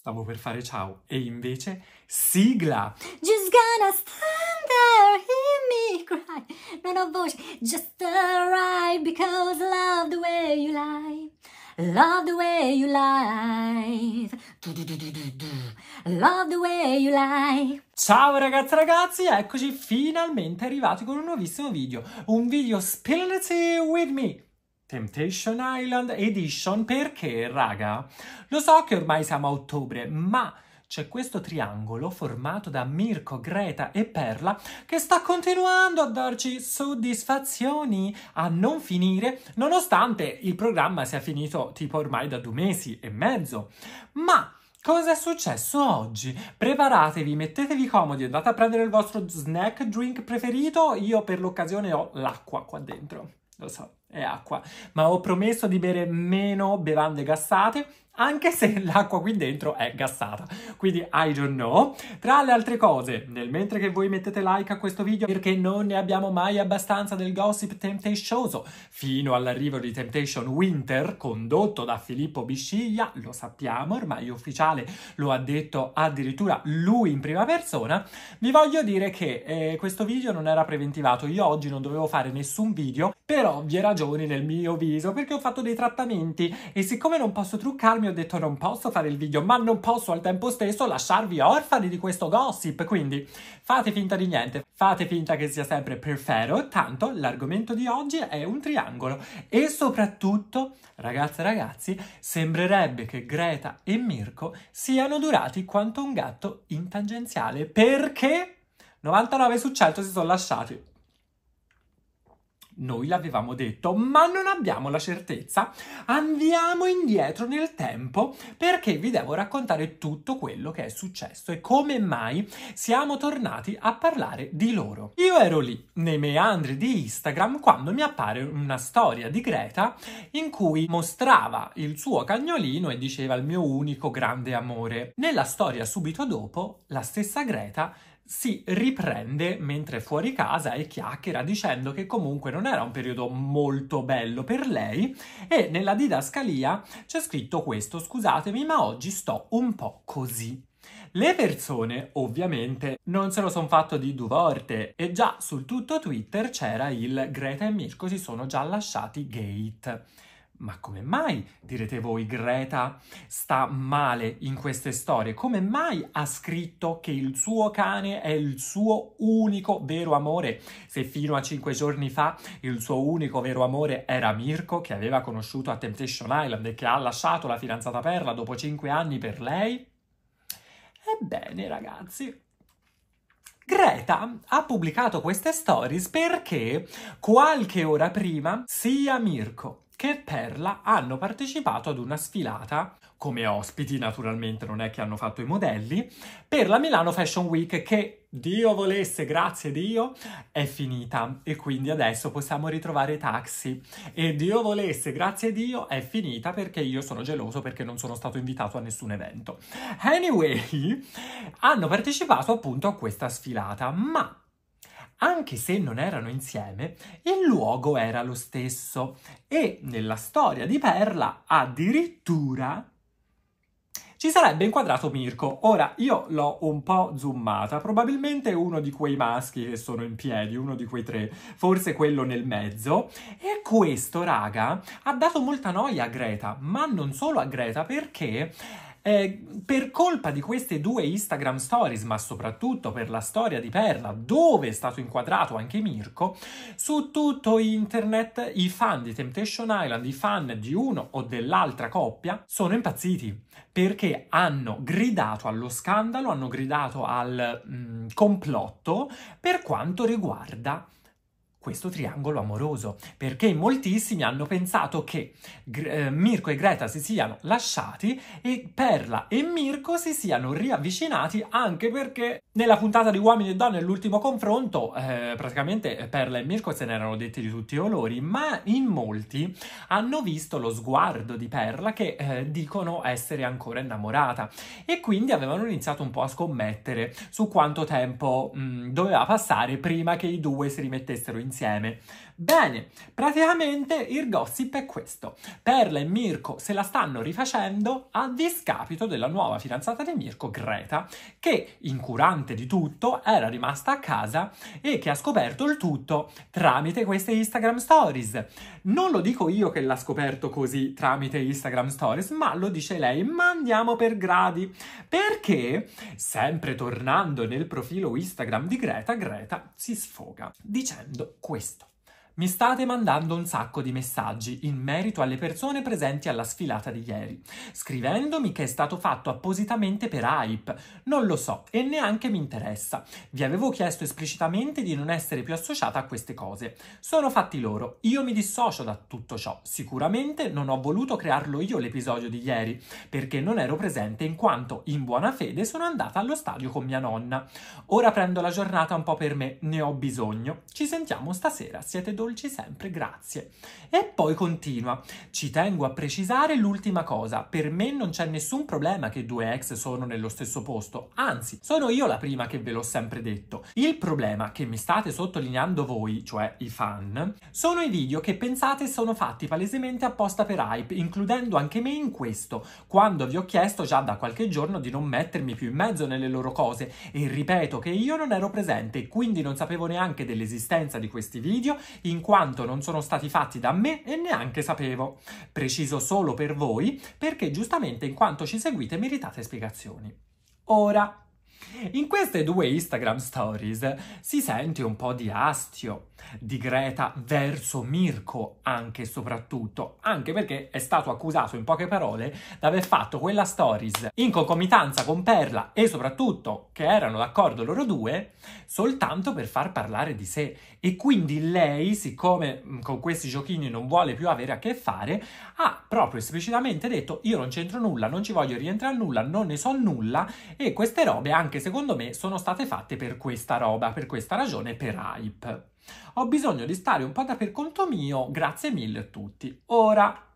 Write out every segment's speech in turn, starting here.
Stavo per fare ciao e invece sigla. Just gonna stand there, hear me cry. Non ho voce, just arrive because love the way you lie. Love the way you lie. Love the way you lie. Ciao ragazzi ragazzi, eccoci finalmente arrivati con un nuovissimo video. Un video Spill It With Me Temptation Island Edition perché, raga, lo so che ormai siamo a ottobre, ma c'è questo triangolo formato da Mirko, Greta e Perla che sta continuando a darci soddisfazioni a non finire, nonostante il programma sia finito tipo ormai da due mesi e mezzo. Ma Cosa è successo oggi? Preparatevi, mettetevi comodi, andate a prendere il vostro snack drink preferito. Io per l'occasione ho l'acqua qua dentro lo so, è acqua, ma ho promesso di bere meno bevande gassate anche se l'acqua qui dentro è gassata. Quindi I don't know. Tra le altre cose, nel mentre che voi mettete like a questo video perché non ne abbiamo mai abbastanza del gossip temptationoso, fino all'arrivo di Temptation Winter condotto da Filippo Bisciglia, lo sappiamo, ormai ufficiale, lo ha detto addirittura lui in prima persona, vi voglio dire che eh, questo video non era preventivato, io oggi non dovevo fare nessun video per ovvie ragioni nel mio viso perché ho fatto dei trattamenti e siccome non posso truccarmi ho detto non posso fare il video, ma non posso al tempo stesso lasciarvi orfani di questo gossip, quindi fate finta di niente, fate finta che sia sempre perfetto tanto l'argomento di oggi è un triangolo e soprattutto, ragazze e ragazzi, sembrerebbe che Greta e Mirko siano durati quanto un gatto in tangenziale, perché 99 su 100 si sono lasciati. Noi l'avevamo detto, ma non abbiamo la certezza. Andiamo indietro nel tempo perché vi devo raccontare tutto quello che è successo e come mai siamo tornati a parlare di loro. Io ero lì, nei meandri di Instagram, quando mi appare una storia di Greta in cui mostrava il suo cagnolino e diceva il mio unico grande amore. Nella storia subito dopo, la stessa Greta si riprende mentre fuori casa e chiacchiera dicendo che comunque non era un periodo molto bello per lei e nella didascalia c'è scritto questo scusatemi ma oggi sto un po' così. Le persone ovviamente non se lo son fatto di due volte e già sul tutto Twitter c'era il Greta e Mirko si sono già lasciati gate. Ma come mai, direte voi, Greta sta male in queste storie? Come mai ha scritto che il suo cane è il suo unico vero amore? Se fino a cinque giorni fa il suo unico vero amore era Mirko, che aveva conosciuto a Temptation Island e che ha lasciato la fidanzata Perla dopo cinque anni per lei? Ebbene, ragazzi, Greta ha pubblicato queste stories perché qualche ora prima sia Mirko che Perla hanno partecipato ad una sfilata, come ospiti naturalmente, non è che hanno fatto i modelli, per la Milano Fashion Week che Dio volesse, grazie Dio, è finita e quindi adesso possiamo ritrovare i taxi. E Dio volesse, grazie Dio, è finita perché io sono geloso perché non sono stato invitato a nessun evento. Anyway, hanno partecipato appunto a questa sfilata, ma anche se non erano insieme, il luogo era lo stesso e nella storia di Perla addirittura ci sarebbe inquadrato Mirko. Ora, io l'ho un po' zoomata, probabilmente uno di quei maschi che sono in piedi, uno di quei tre, forse quello nel mezzo. E questo, raga, ha dato molta noia a Greta, ma non solo a Greta, perché eh, per colpa di queste due Instagram stories, ma soprattutto per la storia di Perla, dove è stato inquadrato anche Mirko, su tutto internet i fan di Temptation Island, i fan di uno o dell'altra coppia, sono impazziti perché hanno gridato allo scandalo, hanno gridato al mh, mm, complotto per quanto riguarda questo triangolo amoroso, perché moltissimi hanno pensato che eh, Mirko e Greta si siano lasciati e Perla e Mirko si siano riavvicinati anche perché nella puntata di Uomini e Donne, l'ultimo confronto, eh, praticamente Perla e Mirko se ne erano detti di tutti i colori, ma in molti hanno visto lo sguardo di Perla che eh, dicono essere ancora innamorata e quindi avevano iniziato un po' a scommettere su quanto tempo mh, mm, doveva passare prima che i due si rimettessero in insieme Bene, praticamente il gossip è questo. Perla e Mirko se la stanno rifacendo a discapito della nuova fidanzata di Mirko, Greta, che incurante di tutto era rimasta a casa e che ha scoperto il tutto tramite queste Instagram Stories. Non lo dico io che l'ha scoperto così tramite Instagram Stories, ma lo dice lei, ma andiamo per gradi. Perché, sempre tornando nel profilo Instagram di Greta, Greta si sfoga dicendo questo. Mi state mandando un sacco di messaggi in merito alle persone presenti alla sfilata di ieri, scrivendomi che è stato fatto appositamente per hype. Non lo so e neanche mi interessa. Vi avevo chiesto esplicitamente di non essere più associata a queste cose. Sono fatti loro. Io mi dissocio da tutto ciò. Sicuramente non ho voluto crearlo io l'episodio di ieri, perché non ero presente in quanto in buona fede sono andata allo stadio con mia nonna. Ora prendo la giornata un po' per me, ne ho bisogno. Ci sentiamo stasera. Siete dolci? dolci sempre, grazie. E poi continua, ci tengo a precisare l'ultima cosa, per me non c'è nessun problema che due ex sono nello stesso posto, anzi, sono io la prima che ve l'ho sempre detto. Il problema che mi state sottolineando voi, cioè i fan, sono i video che pensate sono fatti palesemente apposta per hype, includendo anche me in questo, quando vi ho chiesto già da qualche giorno di non mettermi più in mezzo nelle loro cose e ripeto che io non ero presente, quindi non sapevo neanche dell'esistenza di questi video, in in quanto non sono stati fatti da me e neanche sapevo. Preciso solo per voi, perché giustamente in quanto ci seguite meritate spiegazioni. Ora, in queste due Instagram stories si sente un po' di astio di Greta verso Mirko, anche e soprattutto, anche perché è stato accusato in poche parole di aver fatto quella stories in concomitanza con Perla e soprattutto che erano d'accordo loro due soltanto per far parlare di sé e quindi lei, siccome mm, con questi giochini non vuole più avere a che fare, ha proprio esplicitamente detto io non c'entro nulla, non ci voglio rientrare a nulla, non ne so nulla e queste robe anche anche secondo me sono state fatte per questa roba, per questa ragione, per hype. Ho bisogno di stare un po' da per conto mio, grazie mille a tutti. Ora,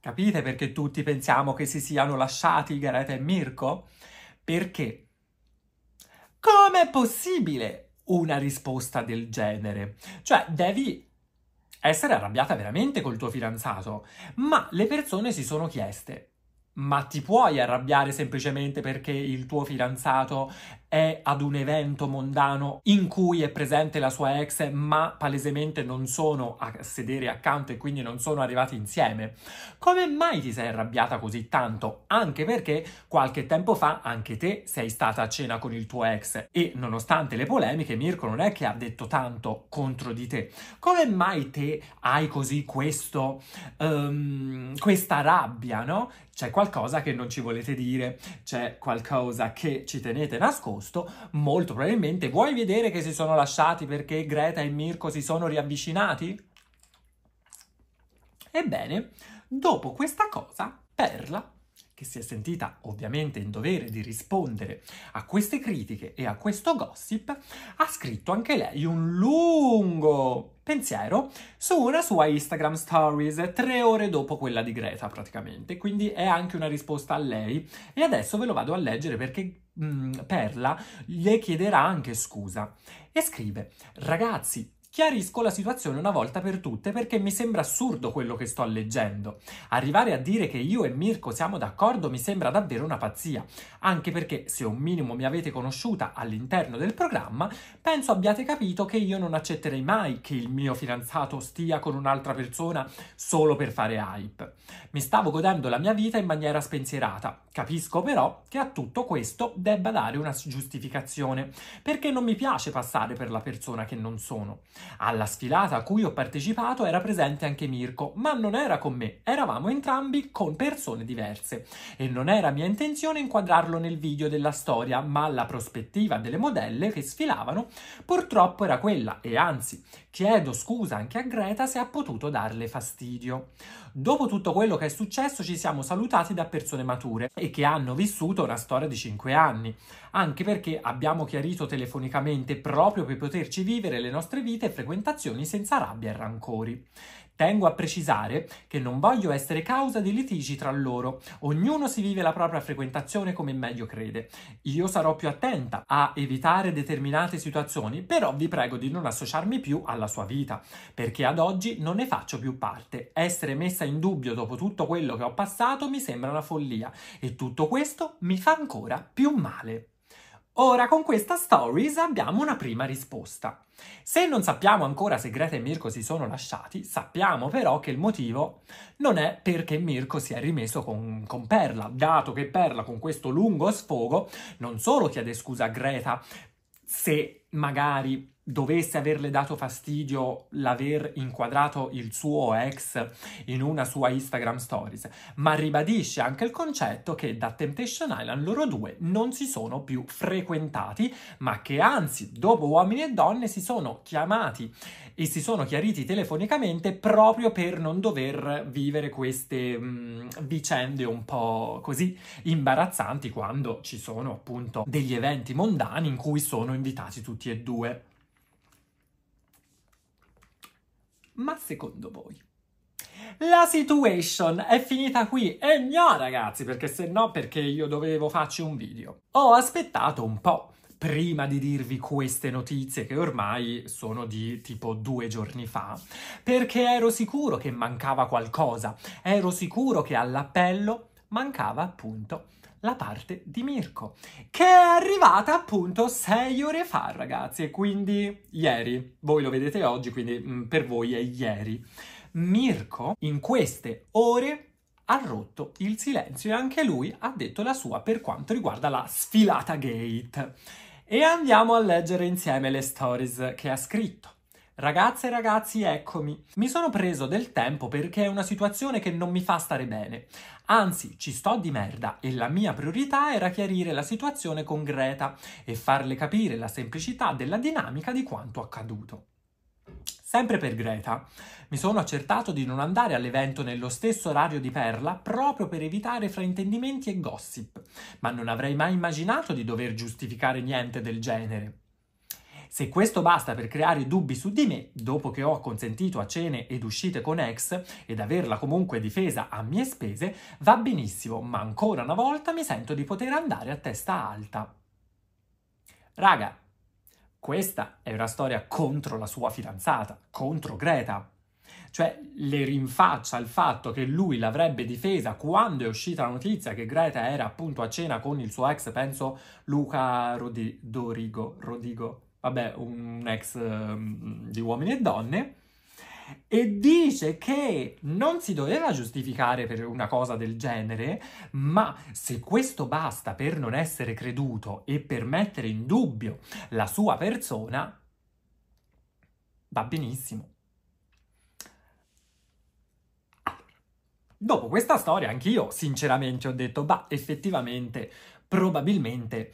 capite perché tutti pensiamo che si siano lasciati Gareth e Mirko? Perché? Com'è possibile una risposta del genere? Cioè, devi essere arrabbiata veramente col tuo fidanzato, ma le persone si sono chieste ma ti puoi arrabbiare semplicemente perché il tuo fidanzato è ad un evento mondano in cui è presente la sua ex, ma palesemente non sono a sedere accanto e quindi non sono arrivati insieme? Come mai ti sei arrabbiata così tanto? Anche perché qualche tempo fa anche te sei stata a cena con il tuo ex e nonostante le polemiche Mirko non è che ha detto tanto contro di te. Come mai te hai così questo, um, questa rabbia, no? C'è qualcosa che non ci volete dire, c'è qualcosa che ci tenete nascosto agosto, molto probabilmente vuoi vedere che si sono lasciati perché Greta e Mirko si sono riavvicinati? Ebbene, dopo questa cosa, Perla che si è sentita ovviamente in dovere di rispondere a queste critiche e a questo gossip, ha scritto anche lei un lungo pensiero su una sua Instagram Stories tre ore dopo quella di Greta praticamente, quindi è anche una risposta a lei e adesso ve lo vado a leggere perché mh, mm, Perla le chiederà anche scusa e scrive ragazzi Chiarisco la situazione una volta per tutte perché mi sembra assurdo quello che sto leggendo. Arrivare a dire che io e Mirko siamo d'accordo mi sembra davvero una pazzia, anche perché se un minimo mi avete conosciuta all'interno del programma, penso abbiate capito che io non accetterei mai che il mio fidanzato stia con un'altra persona solo per fare hype. Mi stavo godendo la mia vita in maniera spensierata. Capisco però che a tutto questo debba dare una giustificazione, perché non mi piace passare per la persona che non sono. Alla sfilata a cui ho partecipato era presente anche Mirko, ma non era con me, eravamo entrambi con persone diverse e non era mia intenzione inquadrarlo nel video della storia, ma la prospettiva delle modelle che sfilavano purtroppo era quella e anzi chiedo scusa anche a Greta se ha potuto darle fastidio. Dopo tutto quello che è successo ci siamo salutati da persone mature e che hanno vissuto una storia di 5 anni, anche perché abbiamo chiarito telefonicamente proprio per poterci vivere le nostre vite e frequentazioni senza rabbia e rancori. Tengo a precisare che non voglio essere causa di litigi tra loro. Ognuno si vive la propria frequentazione come meglio crede. Io sarò più attenta a evitare determinate situazioni, però vi prego di non associarmi più alla sua vita, perché ad oggi non ne faccio più parte. Essere messa in dubbio dopo tutto quello che ho passato mi sembra una follia e tutto questo mi fa ancora più male. Ora con questa Stories abbiamo una prima risposta. Se non sappiamo ancora se Greta e Mirko si sono lasciati, sappiamo però che il motivo non è perché Mirko si è rimesso con, con, Perla, dato che Perla con questo lungo sfogo non solo chiede scusa a Greta se magari dovesse averle dato fastidio l'aver inquadrato il suo ex in una sua Instagram Stories, ma ribadisce anche il concetto che da Temptation Island loro due non si sono più frequentati, ma che anzi, dopo uomini e donne, si sono chiamati e si sono chiariti telefonicamente proprio per non dover vivere queste mh, mm, vicende un po' così imbarazzanti quando ci sono appunto degli eventi mondani in cui sono invitati tutti e due. Ma secondo voi? La situation è finita qui e no ragazzi perché se no perché io dovevo farci un video. Ho aspettato un po' prima di dirvi queste notizie che ormai sono di tipo due giorni fa, perché ero sicuro che mancava qualcosa, ero sicuro che all'appello mancava appunto la parte di Mirko, che è arrivata appunto sei ore fa, ragazzi, e quindi ieri. Voi lo vedete oggi, quindi mh, mm, per voi è ieri. Mirko in queste ore ha rotto il silenzio e anche lui ha detto la sua per quanto riguarda la sfilata gate. E andiamo a leggere insieme le stories che ha scritto. Ragazze e ragazzi, eccomi. Mi sono preso del tempo perché è una situazione che non mi fa stare bene. Anzi, ci sto di merda e la mia priorità era chiarire la situazione con Greta e farle capire la semplicità della dinamica di quanto accaduto. Sempre per Greta, mi sono accertato di non andare all'evento nello stesso orario di Perla proprio per evitare fraintendimenti e gossip, ma non avrei mai immaginato di dover giustificare niente del genere. Se questo basta per creare dubbi su di me, dopo che ho consentito a cene ed uscite con ex ed averla comunque difesa a mie spese, va benissimo, ma ancora una volta mi sento di poter andare a testa alta. Raga, questa è una storia contro la sua fidanzata, contro Greta. Cioè le rinfaccia il fatto che lui l'avrebbe difesa quando è uscita la notizia che Greta era appunto a cena con il suo ex, penso Luca Rodi- Dorigo, Rodigo, vabbè, un ex um, di uomini e donne, e dice che non si doveva giustificare per una cosa del genere, ma se questo basta per non essere creduto e per mettere in dubbio la sua persona, va benissimo. Dopo questa storia, anch'io sinceramente ho detto, bah, effettivamente, probabilmente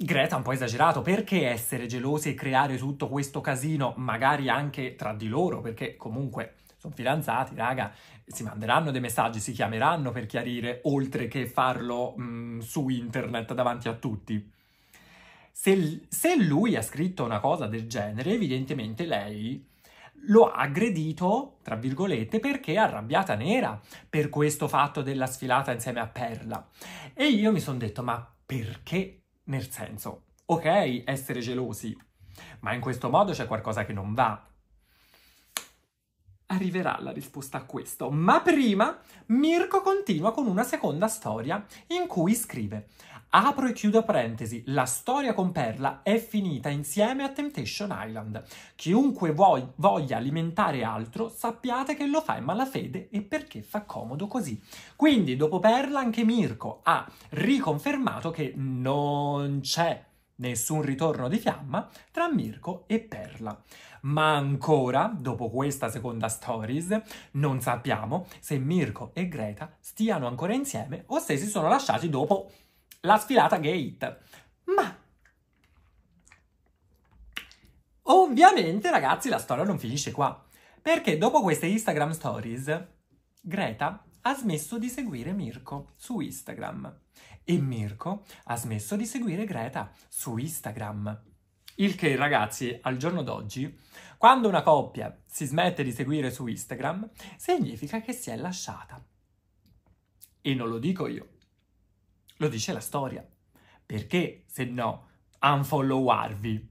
Greta ha un po' esagerato, perché essere gelosi e creare tutto questo casino, magari anche tra di loro, perché comunque sono fidanzati, raga, si manderanno dei messaggi, si chiameranno per chiarire, oltre che farlo mh, mm, su internet davanti a tutti. Se, se, lui ha scritto una cosa del genere, evidentemente lei lo ha aggredito, tra virgolette, perché è arrabbiata nera per questo fatto della sfilata insieme a Perla. E io mi sono detto, ma perché? Nel senso, ok essere gelosi, ma in questo modo c'è qualcosa che non va. Arriverà la risposta a questo, ma prima Mirko continua con una seconda storia in cui scrive Apro e chiudo parentesi, la storia con Perla è finita insieme a Temptation Island. Chiunque vuoi, voglia alimentare altro, sappiate che lo fa in malafede e perché fa comodo così. Quindi, dopo Perla, anche Mirko ha riconfermato che non c'è nessun ritorno di fiamma tra Mirko e Perla. Ma ancora, dopo questa seconda stories, non sappiamo se Mirko e Greta stiano ancora insieme o se si sono lasciati dopo la sfilata gate. Ma ovviamente, ragazzi, la storia non finisce qua. Perché dopo queste Instagram stories, Greta ha smesso di seguire Mirko su Instagram e Mirko ha smesso di seguire Greta su Instagram. Il che, ragazzi, al giorno d'oggi, quando una coppia si smette di seguire su Instagram, significa che si è lasciata. E non lo dico io, lo dice la storia. Perché se no unfollowarvi?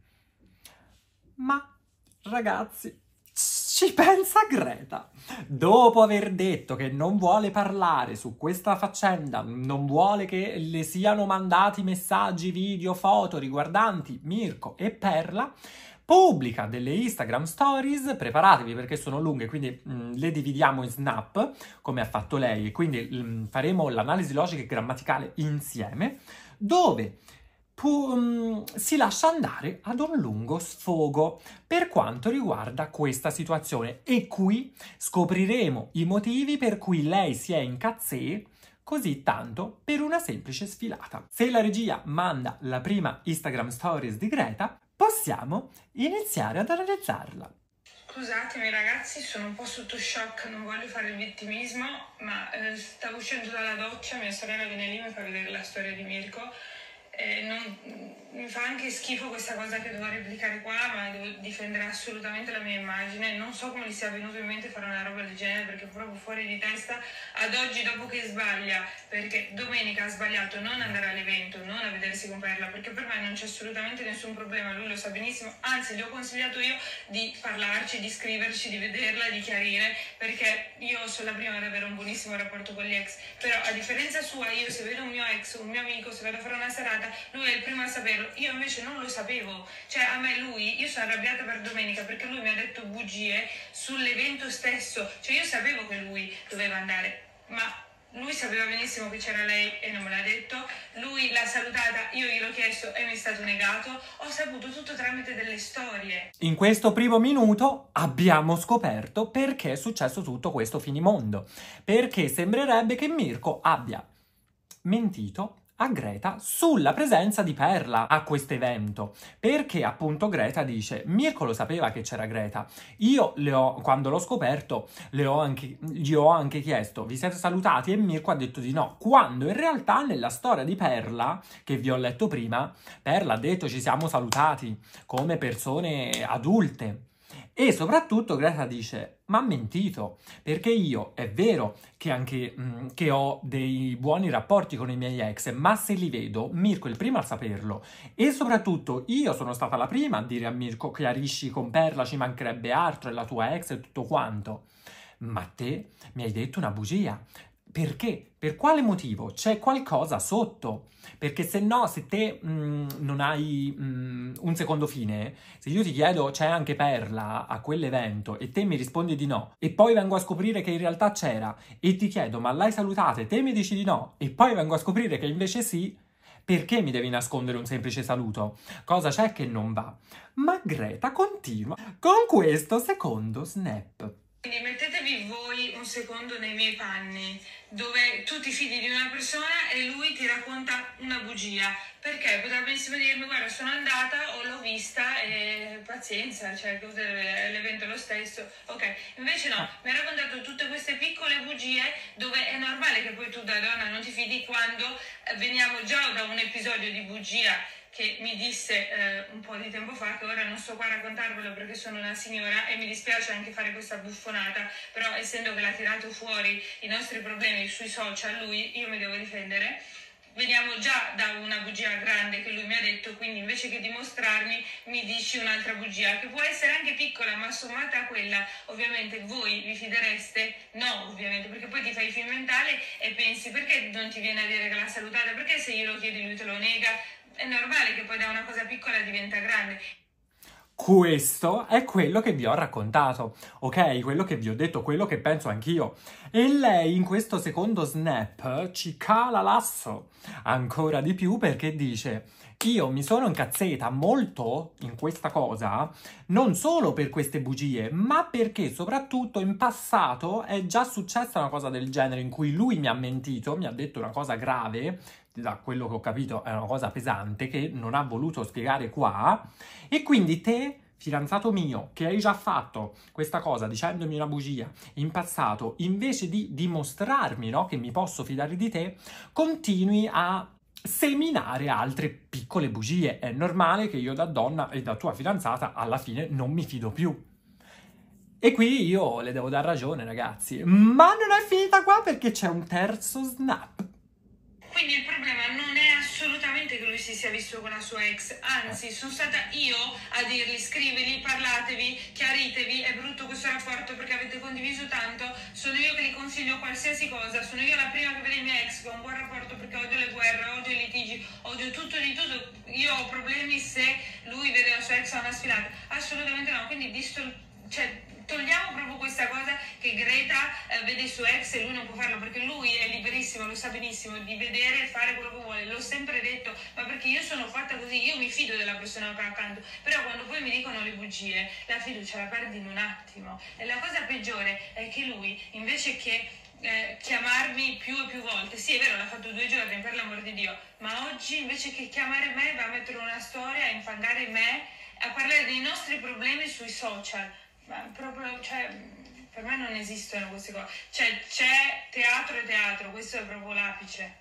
Ma ragazzi, ci pensa Greta. Dopo aver detto che non vuole parlare su questa faccenda, non vuole che le siano mandati messaggi, video, foto riguardanti Mirko e Perla, pubblica delle Instagram Stories, preparatevi perché sono lunghe, quindi mh, mm, le dividiamo in snap, come ha fatto lei, quindi mh, mm, faremo l'analisi logica e grammaticale insieme, dove pu- mh, mm, si lascia andare ad un lungo sfogo per quanto riguarda questa situazione e qui scopriremo i motivi per cui lei si è incazzata così tanto per una semplice sfilata. Se la regia manda la prima Instagram Stories di Greta, possiamo iniziare ad analizzarla. Scusatemi ragazzi, sono un po' sotto shock, non voglio fare il vittimismo, ma eh, stavo uscendo dalla doccia, mia sorella viene lì mi fa vedere la storia di Mirko. Eh, non, mi fa anche schifo questa cosa che devo replicare qua, ma devo difendere assolutamente la mia immagine. Non so come gli sia venuto in mente fare una roba del genere perché è proprio fuori di testa. Ad oggi, dopo che sbaglia, perché domenica ha sbagliato non andare all'evento, non a vedersi con Perla, perché per me non c'è assolutamente nessun problema. Lui lo sa benissimo, anzi, gli ho consigliato io di parlarci, di scriverci, di vederla, di chiarire, perché io sono la prima ad avere un buonissimo rapporto con gli ex. Però, a differenza sua, io se vedo un mio ex, un mio amico, se vado a fare una serata, lui è il primo a sapere vero, io invece non lo sapevo, cioè a me lui, io sono arrabbiata per domenica perché lui mi ha detto bugie sull'evento stesso, cioè io sapevo che lui doveva andare, ma lui sapeva benissimo che c'era lei e non me l'ha detto, lui l'ha salutata, io gliel'ho chiesto e mi è stato negato, ho saputo tutto tramite delle storie. In questo primo minuto abbiamo scoperto perché è successo tutto questo finimondo, perché sembrerebbe che Mirko abbia mentito a Greta sulla presenza di Perla a questo evento, perché appunto Greta dice Mirko lo sapeva che c'era Greta, io le ho, quando l'ho scoperto le ho anche, gli ho anche chiesto vi siete salutati e Mirko ha detto di no, quando in realtà nella storia di Perla che vi ho letto prima, Perla ha detto ci siamo salutati come persone adulte. E soprattutto Greta dice, ma ha mentito, perché io è vero che anche mh, mm, che ho dei buoni rapporti con i miei ex, ma se li vedo, Mirko è il primo a saperlo. E soprattutto io sono stata la prima a dire a Mirko, chiarisci con Perla, ci mancherebbe altro, è la tua ex e tutto quanto. Ma te mi hai detto una bugia, perché, per quale motivo c'è qualcosa sotto. Perché se no, se te mh, mm, non hai mh, mm, un secondo fine, se io ti chiedo c'è anche Perla a quell'evento e te mi rispondi di no, e poi vengo a scoprire che in realtà c'era e ti chiedo ma l'hai salutata e te mi dici di no, e poi vengo a scoprire che invece sì, perché mi devi nascondere un semplice saluto? Cosa c'è che non va? Ma Greta continua con questo secondo snap. Quindi mettetevi voi un secondo nei miei panni, dove tu ti fidi di una persona e lui ti racconta una bugia, perché potrà benissimo dirmi guarda sono andata o l'ho vista e pazienza, cioè l'evento è lo stesso, ok. Invece no, mi ha raccontato tutte queste piccole bugie dove è normale che poi tu da donna non ti fidi quando veniamo già da un episodio di bugia che mi disse eh, un po' di tempo fa, che ora non sto qua a raccontarvelo perché sono una signora e mi dispiace anche fare questa buffonata, però essendo che l'ha tirato fuori i nostri problemi sui social, lui, io mi devo difendere. Veniamo già da una bugia grande che lui mi ha detto, quindi invece che dimostrarmi mi dici un'altra bugia, che può essere anche piccola, ma sommata a quella, ovviamente voi vi fidereste? No, ovviamente, perché poi ti fai il film mentale e pensi perché non ti viene a dire che l'ha salutata, perché se glielo chiedi lui te lo nega, è normale che poi da una cosa piccola diventa grande. Questo è quello che vi ho raccontato, ok? Quello che vi ho detto, quello che penso anch'io. E lei in questo secondo snap ci cala l'asso ancora di più perché dice io mi sono incazzata molto in questa cosa, non solo per queste bugie, ma perché soprattutto in passato è già successa una cosa del genere in cui lui mi ha mentito, mi ha detto una cosa grave da quello che ho capito è una cosa pesante che non ha voluto spiegare qua e quindi te fidanzato mio che hai già fatto questa cosa dicendomi una bugia in passato invece di dimostrarmi no, che mi posso fidare di te continui a seminare altre piccole bugie è normale che io da donna e da tua fidanzata alla fine non mi fido più e qui io le devo dar ragione, ragazzi. Ma non è finita qua perché c'è un terzo snap. Quindi il problema non è assolutamente che lui si sia visto con la sua ex, anzi eh. sono stata io a dirgli scrivili, parlatevi, chiaritevi, è brutto questo rapporto perché avete condiviso tanto, sono io che gli consiglio qualsiasi cosa, sono io la prima che vede i miei ex con un buon rapporto perché odio le guerre, odio i litigi, odio tutto di tutto, io ho problemi se lui vede la sua ex a una sfilata, assolutamente no, quindi distol- cioè, togliamo proprio questa cosa che Greta eh, vede il suo ex e lui non può farlo perché lui è liberissimo, lo sa benissimo di vedere e fare quello che vuole, l'ho sempre detto, ma perché io sono fatta così, io mi fido della persona che accanto, però quando poi mi dicono le bugie, la fiducia la perdi in un attimo. E la cosa peggiore è che lui, invece che eh, chiamarmi più e più volte. Sì, è vero, l'ha fatto due giorni, per l'amor di Dio, ma oggi invece che chiamare me va a mettere una storia, a infangare me, a parlare dei nostri problemi sui social proprio, cioè, per me non esistono queste cose. Cioè, c'è teatro e teatro, questo è proprio l'apice.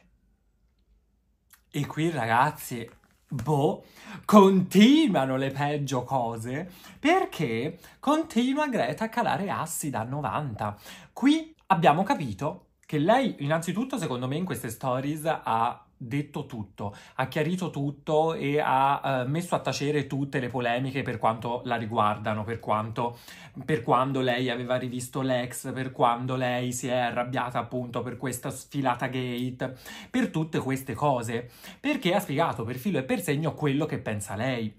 E qui, ragazzi, boh, continuano le peggio cose perché continua Greta a calare assi da 90. Qui abbiamo capito che lei, innanzitutto, secondo me, in queste stories ha detto tutto, ha chiarito tutto e ha eh, messo a tacere tutte le polemiche per quanto la riguardano, per quanto per quando lei aveva rivisto l'ex, per quando lei si è arrabbiata appunto per questa sfilata gate, per tutte queste cose, perché ha spiegato per filo e per segno quello che pensa lei.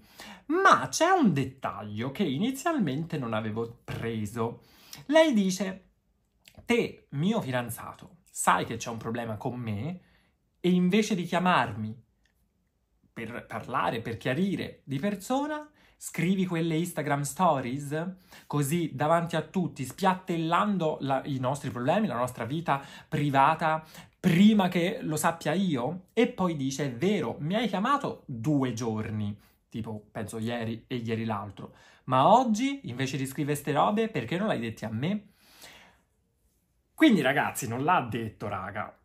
Ma c'è un dettaglio che inizialmente non avevo preso. Lei dice: "Te, mio fidanzato, sai che c'è un problema con me?" e invece di chiamarmi per parlare, per chiarire di persona, scrivi quelle Instagram stories così davanti a tutti, spiattellando la, i nostri problemi, la nostra vita privata prima che lo sappia io e poi dice è vero, mi hai chiamato due giorni, tipo penso ieri e ieri l'altro, ma oggi invece di scrivere ste robe perché non l'hai dette a me? Quindi ragazzi, non l'ha detto raga,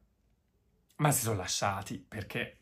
ma si sono lasciati perché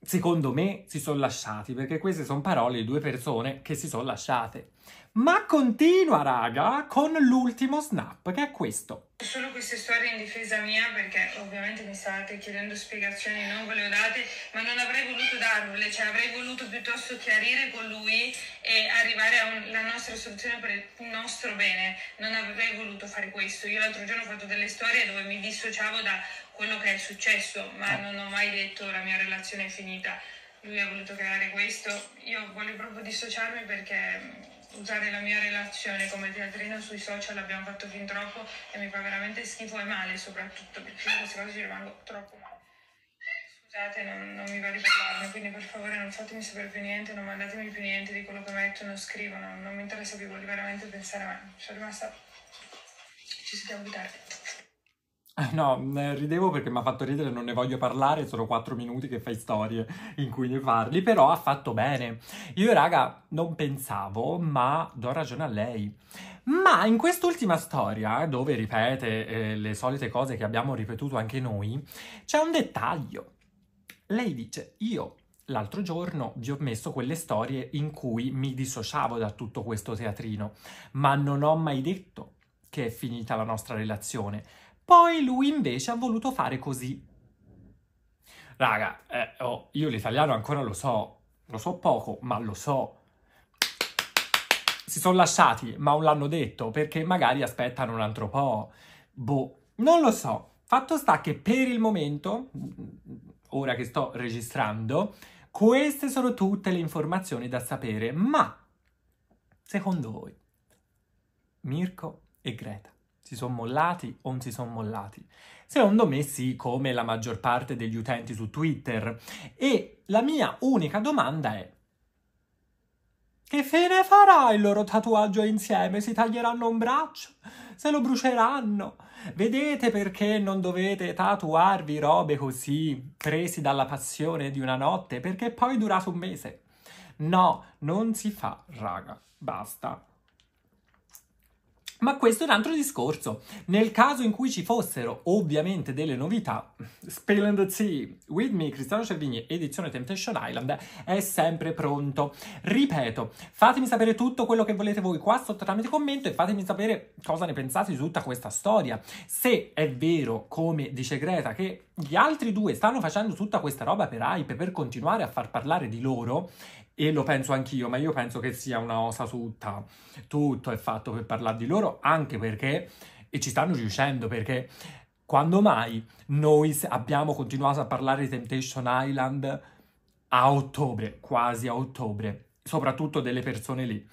secondo me si sono lasciati perché queste sono parole di due persone che si sono lasciate ma continua, raga, con l'ultimo snap, che è questo. Solo queste storie in difesa mia, perché ovviamente mi state chiedendo spiegazioni, non ve le ho date, ma non avrei voluto darvele, cioè avrei voluto piuttosto chiarire con lui e arrivare alla nostra soluzione per il nostro bene. Non avrei voluto fare questo. Io l'altro giorno ho fatto delle storie dove mi dissociavo da quello che è successo, ma ah. non ho mai detto la mia relazione è finita. Lui ha voluto creare questo, io voglio proprio dissociarmi perché usare la mia relazione come teatrino sui social abbiamo fatto fin troppo e mi fa veramente schifo e male soprattutto perché queste cose ci rimango troppo male. Scusate, non, non mi va di parlarne, quindi per favore non fatemi sapere più niente, non mandatemi più niente di quello che mettono, scrivono, non mi interessa più, voglio veramente pensare a me. Sono rimasta... Ci sentiamo più tardi. Eh, no, mm, eh, ridevo perché mi ha fatto ridere, non ne voglio parlare, sono quattro minuti che fai storie in cui ne parli, però ha fatto bene. Io raga non pensavo, ma do ragione a lei. Ma in quest'ultima storia, dove ripete eh, le solite cose che abbiamo ripetuto anche noi, c'è un dettaglio. Lei dice, io L'altro giorno vi ho messo quelle storie in cui mi dissociavo da tutto questo teatrino, ma non ho mai detto che è finita la nostra relazione poi lui invece ha voluto fare così. Raga, eh, oh, io l'italiano ancora lo so, lo so poco, ma lo so. Si sono lasciati, ma non l'hanno detto, perché magari aspettano un altro po'. Boh, non lo so. Fatto sta che per il momento, ora che sto registrando, queste sono tutte le informazioni da sapere, ma secondo voi, Mirko e Greta, si sono mollati o non si sono mollati? Secondo me sì, come la maggior parte degli utenti su Twitter. E la mia unica domanda è che fine farà il loro tatuaggio insieme? Si taglieranno un braccio? Se lo bruceranno? Vedete perché non dovete tatuarvi robe così, presi dalla passione di una notte, perché poi durate un mese? No, non si fa, raga. Basta. Ma questo è un altro discorso. Nel caso in cui ci fossero ovviamente delle novità, Spilling the Sea with me, Cristiano Cervini, edizione Temptation Island, è sempre pronto. Ripeto, fatemi sapere tutto quello che volete voi qua sotto tramite commento e fatemi sapere cosa ne pensate di tutta questa storia. Se è vero, come dice Greta, che gli altri due stanno facendo tutta questa roba per hype per continuare a far parlare di loro e lo penso anch'io, ma io penso che sia una osa tutta, tutto è fatto per parlare di loro, anche perché, e ci stanno riuscendo, perché quando mai noi abbiamo continuato a parlare di Temptation Island a ottobre, quasi a ottobre, soprattutto delle persone lì.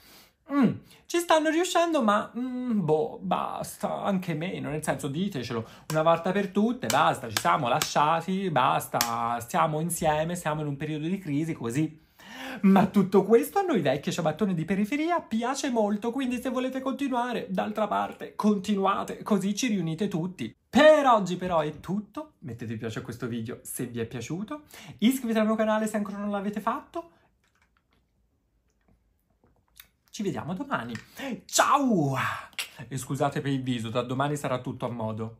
Mm, ci stanno riuscendo, ma mm, boh, basta, anche meno, nel senso ditecelo una volta per tutte, basta, ci siamo lasciati, basta, stiamo insieme, siamo in un periodo di crisi, così ma tutto questo a noi vecchi ciabattoni di periferia piace molto, quindi se volete continuare, d'altra parte, continuate, così ci riunite tutti. Per oggi però è tutto, mettete mi piace a questo video se vi è piaciuto, iscrivetevi al mio canale se ancora non l'avete fatto, ci vediamo domani. Ciao! E scusate per il viso, da domani sarà tutto a modo.